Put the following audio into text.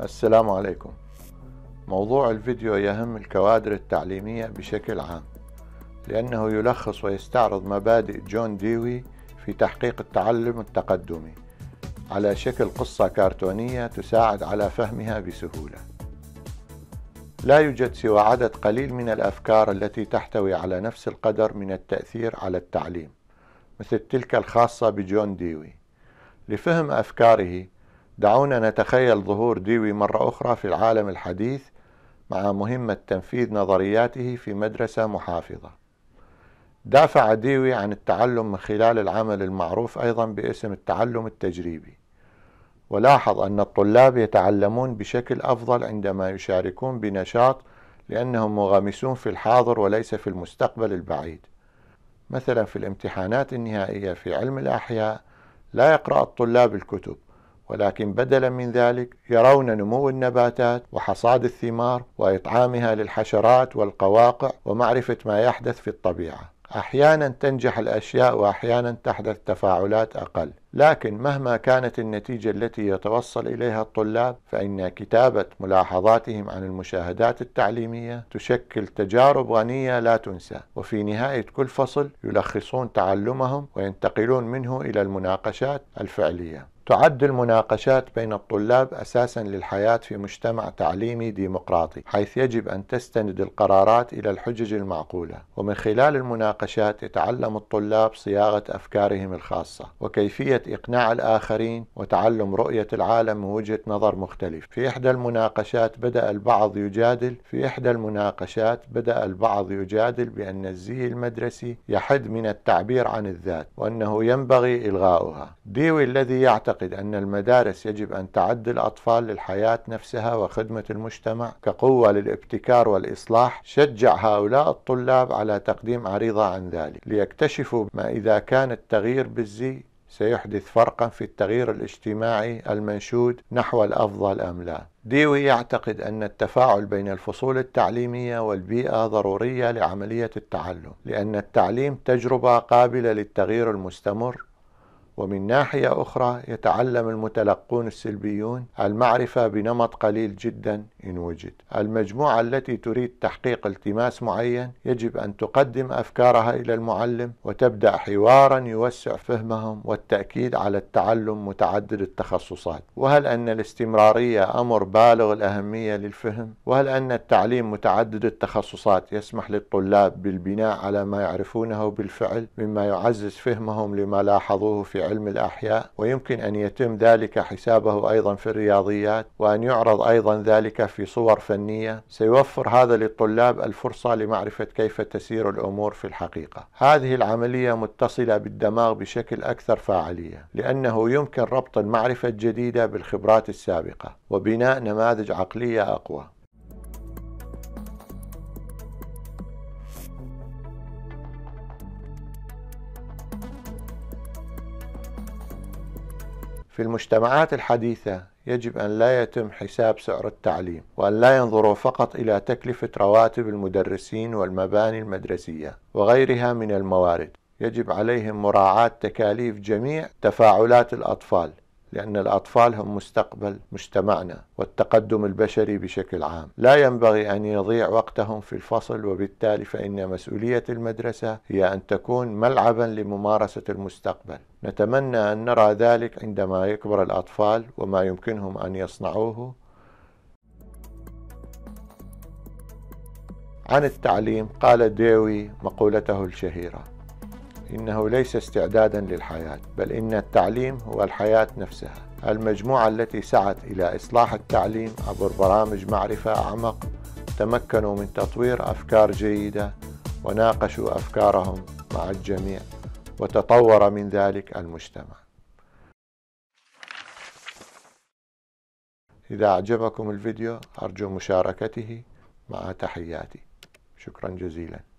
السلام عليكم موضوع الفيديو يهم الكوادر التعليمية بشكل عام لأنه يلخص ويستعرض مبادئ جون ديوي في تحقيق التعلم التقدمي على شكل قصة كرتونية تساعد على فهمها بسهولة لا يوجد سوى عدد قليل من الأفكار التي تحتوي على نفس القدر من التأثير على التعليم مثل تلك الخاصة بجون ديوي لفهم أفكاره دعونا نتخيل ظهور ديوي مرة أخرى في العالم الحديث مع مهمة تنفيذ نظرياته في مدرسة محافظة. دافع ديوي عن التعلم من خلال العمل المعروف أيضا باسم التعلم التجريبي. ولاحظ أن الطلاب يتعلمون بشكل أفضل عندما يشاركون بنشاط لأنهم مغامسون في الحاضر وليس في المستقبل البعيد. مثلا في الامتحانات النهائية في علم الأحياء لا يقرأ الطلاب الكتب ولكن بدلا من ذلك يرون نمو النباتات وحصاد الثمار واطعامها للحشرات والقواقع ومعرفه ما يحدث في الطبيعه احيانا تنجح الاشياء واحيانا تحدث تفاعلات اقل لكن مهما كانت النتيجه التي يتوصل اليها الطلاب فان كتابه ملاحظاتهم عن المشاهدات التعليميه تشكل تجارب غنيه لا تنسى وفي نهايه كل فصل يلخصون تعلمهم وينتقلون منه الى المناقشات الفعليه تعد المناقشات بين الطلاب اساسا للحياه في مجتمع تعليمي ديمقراطي، حيث يجب ان تستند القرارات الى الحجج المعقوله، ومن خلال المناقشات يتعلم الطلاب صياغه افكارهم الخاصه، وكيفيه اقناع الاخرين، وتعلم رؤيه العالم من وجهه نظر مختلف. في احدى المناقشات بدا البعض يجادل، في احدى المناقشات بدا البعض يجادل بان الزي المدرسي يحد من التعبير عن الذات، وانه ينبغي الغاؤها. ديوي الذي يعتقد أعتقد أن المدارس يجب أن تعد الأطفال للحياة نفسها وخدمة المجتمع كقوة للابتكار والإصلاح شجع هؤلاء الطلاب على تقديم عريضة عن ذلك ليكتشفوا ما إذا كان التغيير بالزي سيحدث فرقا في التغيير الاجتماعي المنشود نحو الافضل ام لا. ديوي يعتقد ان التفاعل بين الفصول التعليميه والبيئه ضروريه لعمليه التعلم، لان التعليم تجربه قابله للتغيير المستمر ومن ناحية أخرى يتعلم المتلقون السلبيون المعرفة بنمط قليل جدا إن وجد المجموعة التي تريد تحقيق التماس معين يجب أن تقدم أفكارها إلى المعلم وتبدأ حوارا يوسع فهمهم والتأكيد على التعلم متعدد التخصصات وهل أن الاستمرارية أمر بالغ الأهمية للفهم وهل أن التعليم متعدد التخصصات يسمح للطلاب بالبناء على ما يعرفونه بالفعل مما يعزز فهمهم لما لاحظوه في علم الأحياء ويمكن أن يتم ذلك حسابه أيضا في الرياضيات وأن يعرض أيضا ذلك في صور فنية سيوفر هذا للطلاب الفرصة لمعرفة كيف تسير الأمور في الحقيقة هذه العملية متصلة بالدماغ بشكل أكثر فاعلية لأنه يمكن ربط المعرفة الجديدة بالخبرات السابقة وبناء نماذج عقلية أقوى في المجتمعات الحديثة يجب أن لا يتم حساب سعر التعليم وأن لا ينظروا فقط إلى تكلفة رواتب المدرسين والمباني المدرسية وغيرها من الموارد يجب عليهم مراعاة تكاليف جميع تفاعلات الأطفال لأن الأطفال هم مستقبل مجتمعنا والتقدم البشري بشكل عام لا ينبغي أن يضيع وقتهم في الفصل وبالتالي فإن مسؤولية المدرسة هي أن تكون ملعبا لممارسة المستقبل نتمنى أن نرى ذلك عندما يكبر الأطفال وما يمكنهم أن يصنعوه عن التعليم قال ديوي مقولته الشهيره إنه ليس استعدادا للحياة بل إن التعليم هو الحياة نفسها المجموعة التي سعت إلى إصلاح التعليم عبر برامج معرفة أعمق تمكنوا من تطوير أفكار جيدة وناقشوا أفكارهم مع الجميع وتطور من ذلك المجتمع إذا أعجبكم الفيديو أرجو مشاركته مع تحياتي شكرا جزيلا